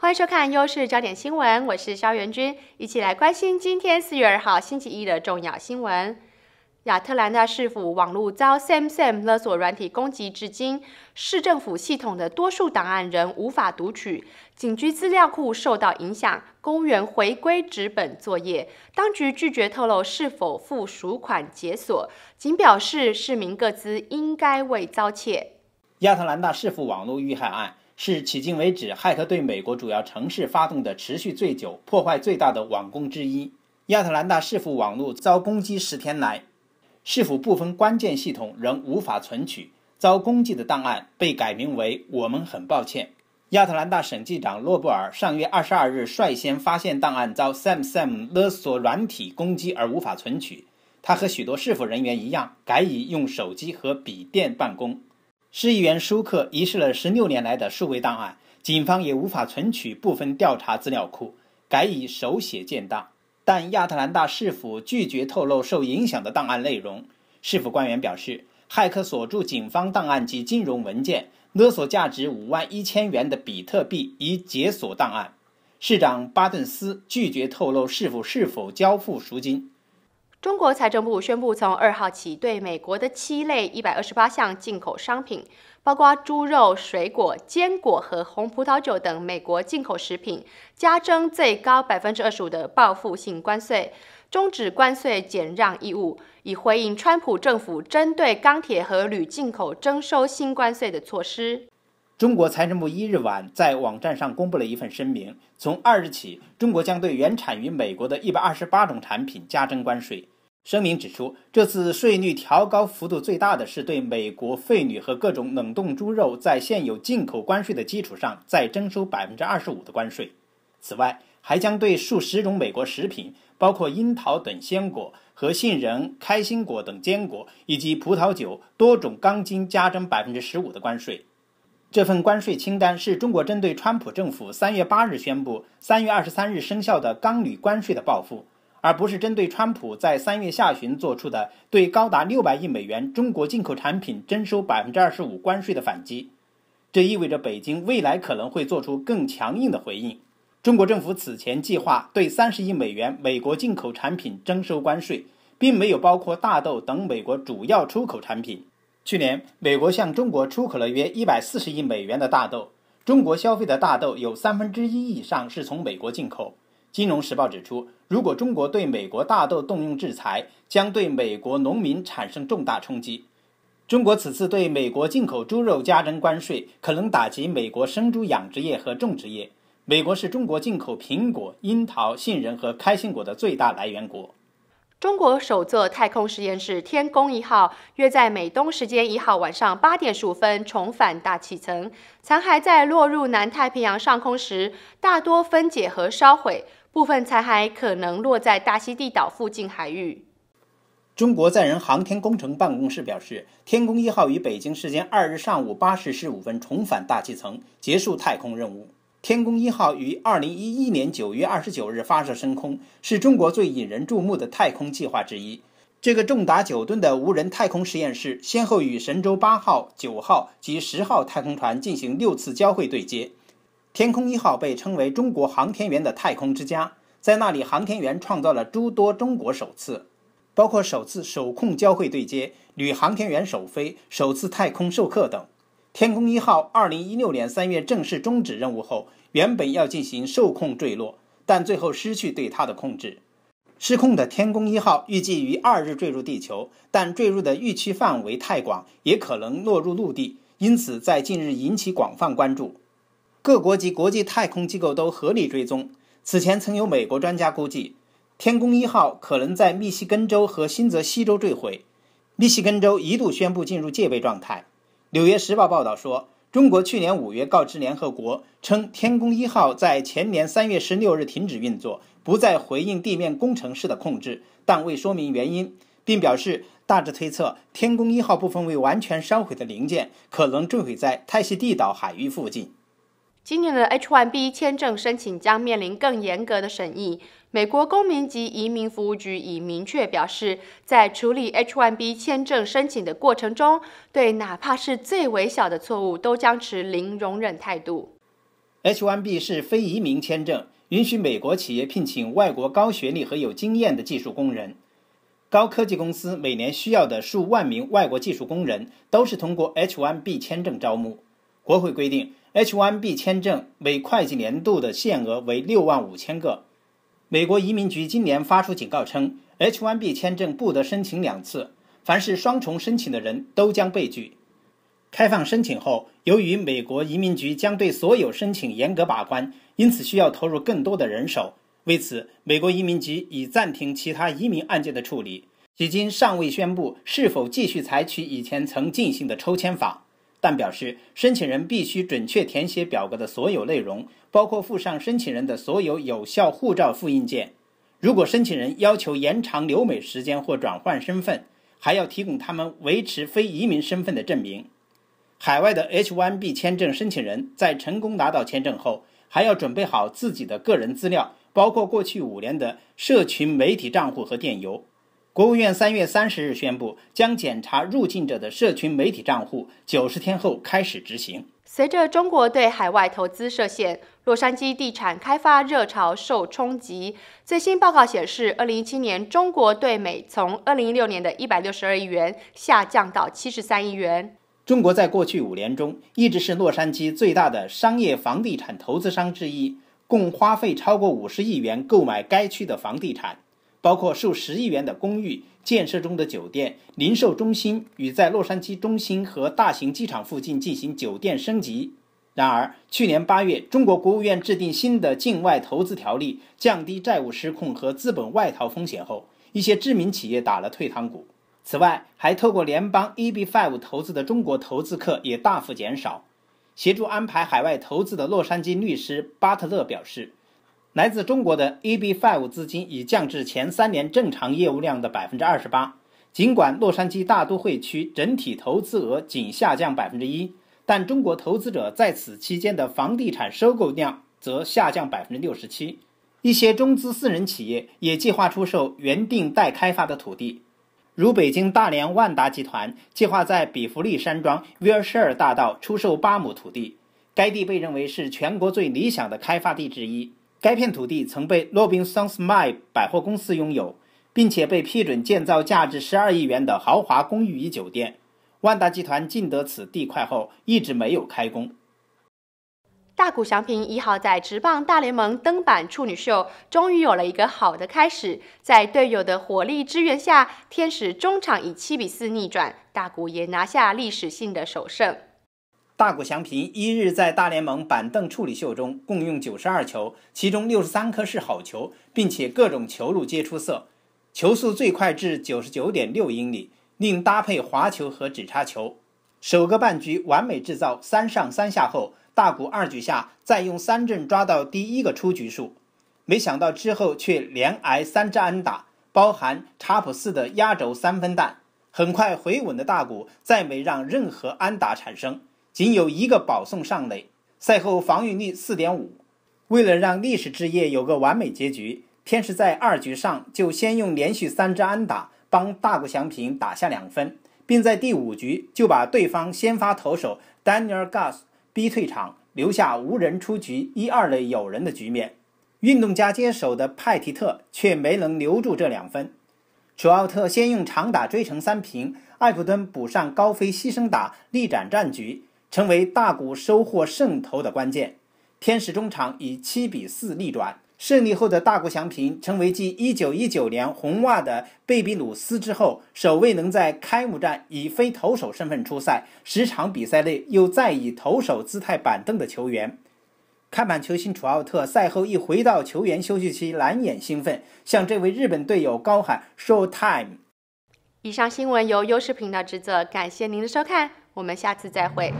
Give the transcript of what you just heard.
欢迎收看《优势焦点新闻》，我是肖元君，一起来关心今天四月二号星期一的重要新闻。亚特兰大市府网络遭 SamSam 勒索软体攻击，至今市政府系统的多数档案仍无法读取，警局资料库受到影响，公园回归纸本作业。当局拒绝透露是否付赎款解锁，仅表示市民各自应该未遭窃。亚特兰大市府网络遇害案。是迄今为止骇客对美国主要城市发动的持续最久、破坏最大的网攻之一。亚特兰大市府网络遭攻击十天来，市府部分关键系统仍无法存取。遭攻击的档案被改名为“我们很抱歉”。亚特兰大审计长洛布尔上月二十二日率先发现档案遭 SamSam 勒索软体攻击而无法存取，他和许多市府人员一样改以用手机和笔电办公。市议员舒克遗失了十六年来的数位档案，警方也无法存取部分调查资料库，改以手写建档。但亚特兰大市府拒绝透露受影响的档案内容。市府官员表示，骇客锁住警方档案及金融文件，勒索价值五万一千元的比特币以解锁档案。市长巴顿斯拒绝透露是否是否交付赎金。中国财政部宣布，从二号起对美国的七类一百二十八项进口商品，包括猪肉、水果、坚果和红葡萄酒等美国进口食品，加征最高百分之二十五的报复性关税，终止关税减让义务，以回应川普政府针对钢铁和铝进口征收新关税的措施。中国财政部一日晚在网站上公布了一份声明。从二日起，中国将对原产于美国的一百二十八种产品加征关税。声明指出，这次税率调高幅度最大的是对美国废铝和各种冷冻猪肉，在现有进口关税的基础上再征收百分之二十五的关税。此外，还将对数十种美国食品，包括樱桃等鲜果和杏仁、开心果等坚果，以及葡萄酒、多种钢筋加征百分之十五的关税。这份关税清单是中国针对川普政府三月八日宣布、三月二十三日生效的钢铝关税的报复，而不是针对川普在三月下旬做出的对高达六百亿美元中国进口产品征收百分之二十五关税的反击。这意味着北京未来可能会做出更强硬的回应。中国政府此前计划对三十亿美元美国进口产品征收关税，并没有包括大豆等美国主要出口产品。去年，美国向中国出口了约一百四十亿美元的大豆，中国消费的大豆有三分之一以上是从美国进口。金融时报指出，如果中国对美国大豆动用制裁，将对美国农民产生重大冲击。中国此次对美国进口猪肉加征关税，可能打击美国生猪养殖业和种植业。美国是中国进口苹果、樱桃、杏仁和开心果的最大来源国。中国首座太空实验室“天宫一号”约在美东时间一号晚上八点十五分重返大气层，残骸在落入南太平洋上空时，大多分解和烧毁，部分残骸可能落在大溪地岛附近海域。中国载人航天工程办公室表示，“天宫一号”于北京时间二日上午八时十五分重返大气层，结束太空任务。天宫一号于二零一一年九月二十九日发射升空，是中国最引人注目的太空计划之一。这个重达九吨的无人太空实验室先后与神舟八号、九号及十号太空船进行六次交会对接。天宫一号被称为中国航天员的太空之家，在那里航天员创造了诸多中国首次，包括首次手控交会对接、女航天员首飞、首次太空授课等。天宫一号2016年3月正式终止任务后，原本要进行受控坠落，但最后失去对它的控制。失控的天宫一号预计于二日坠入地球，但坠入的预期范围太广，也可能落入陆地，因此在近日引起广泛关注。各国及国际太空机构都合理追踪。此前曾有美国专家估计，天宫一号可能在密西根州和新泽西州坠毁。密西根州一度宣布进入戒备状态。《纽约时报》报道说，中国去年五月告知联合国称，天宫一号在前年三月十六日停止运作，不再回应地面工程师的控制，但未说明原因，并表示大致推测，天宫一号部分未完全烧毁的零件可能坠毁在泰西地岛海域附近。今年的 H-1B 签证申请将面临更严格的审议。美国公民及移民服务局已明确表示，在处理 H-1B 签证申请的过程中，对哪怕是最微小的错误都将持零容忍态度。H-1B 是非移民签证，允许美国企业聘请外国高学历和有经验的技术工人。高科技公司每年需要的数万名外国技术工人都是通过 H-1B 签证招募。国会规定，H-1B 签证每会计年度的限额为六万五千个。美国移民局今年发出警告称，H-1B 签证不得申请两次，凡是双重申请的人都将被拒。开放申请后，由于美国移民局将对所有申请严格把关，因此需要投入更多的人手。为此，美国移民局已暂停其他移民案件的处理，迄今尚未宣布是否继续采取以前曾进行的抽签法。但表示，申请人必须准确填写表格的所有内容，包括附上申请人的所有有效护照复印件。如果申请人要求延长留美时间或转换身份，还要提供他们维持非移民身份的证明。海外的 H-1B 签证申请人在成功拿到签证后，还要准备好自己的个人资料，包括过去五年的社群媒体账户和电邮。国务院三月三十日宣布，将检查入境者的社群媒体账户，九十天后开始执行。随着中国对海外投资设限，洛杉矶地产开发热潮受冲击。最新报告显示，二零一七年中国对美从二零一六年的一百六十二亿元下降到七十三亿元。中国在过去五年中一直是洛杉矶最大的商业房地产投资商之一，共花费超过五十亿元购买该区的房地产。包括数十亿元的公寓、建设中的酒店、零售中心与在洛杉矶中心和大型机场附近进行酒店升级。然而，去年八月，中国国务院制定新的境外投资条例，降低债务失控和资本外逃风险后，一些知名企业打了退堂鼓。此外，还透过联邦 EB-5 投资的中国投资客也大幅减少。协助安排海外投资的洛杉矶律师巴特勒表示。来自中国的 A B Five 资金已降至前三年正常业务量的百分之二十八。尽管洛杉矶大都会区整体投资额仅下降百分之一，但中国投资者在此期间的房地产收购量则下降百分之六十七。一些中资私人企业也计划出售原定待开发的土地，如北京、大连万达集团计划在比弗利山庄威尔士尔大道出售八亩土地，该地被认为是全国最理想的开发地之一。该片土地曾被 i 宾 sonsmy 百货公司拥有，并且被批准建造价值十二亿元的豪华公寓与酒店。万达集团竞得此地块后，一直没有开工。大谷翔平一号在直棒大联盟登板处女秀，终于有了一个好的开始。在队友的火力支援下，天使中场以七比四逆转，大谷也拿下历史性的首胜。大谷翔平一日在大联盟板凳处理秀中共用九十二球，其中六十三颗是好球，并且各种球路皆出色，球速最快至九十九点六英里，另搭配滑球和指叉球。首个半局完美制造三上三下后，大谷二局下再用三振抓到第一个出局数，没想到之后却连挨三支安打，包含查普斯的压轴三分弹。很快回稳的大谷再没让任何安打产生。仅有一个保送上垒，赛后防御率四点五。为了让历史之夜有个完美结局，天使在二局上就先用连续三支安打帮大谷翔平打下两分，并在第五局就把对方先发投手丹尼尔·加斯逼退场，留下无人出局一二垒有人的局面。运动家接手的派提特却没能留住这两分，楚奥特先用长打追成三平，艾普顿补上高飞牺牲打，力斩战局。成为大谷收获胜投的关键。天使中场以七比四逆转胜利后的大谷翔平，成为继一九一九年红袜的贝比鲁斯之后，首位能在开幕战以非投手身份出赛十场比赛内又再以投手姿态板凳的球员。看板球星楚奥特赛后一回到球员休息区，难掩兴奋，向这位日本队友高喊 “show time”。以上新闻由优视频道制作，感谢您的收看。我们下次再会。